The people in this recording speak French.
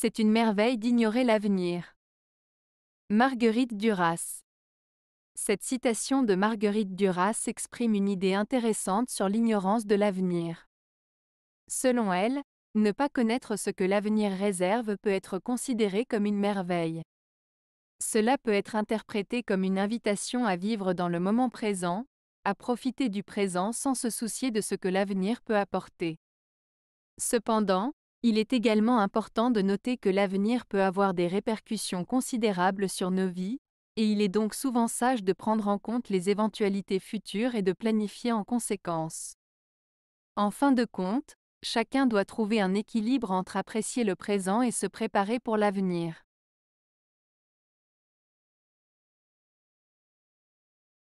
c'est une merveille d'ignorer l'avenir. Marguerite Duras Cette citation de Marguerite Duras exprime une idée intéressante sur l'ignorance de l'avenir. Selon elle, ne pas connaître ce que l'avenir réserve peut être considéré comme une merveille. Cela peut être interprété comme une invitation à vivre dans le moment présent, à profiter du présent sans se soucier de ce que l'avenir peut apporter. Cependant, il est également important de noter que l'avenir peut avoir des répercussions considérables sur nos vies, et il est donc souvent sage de prendre en compte les éventualités futures et de planifier en conséquence. En fin de compte, chacun doit trouver un équilibre entre apprécier le présent et se préparer pour l'avenir.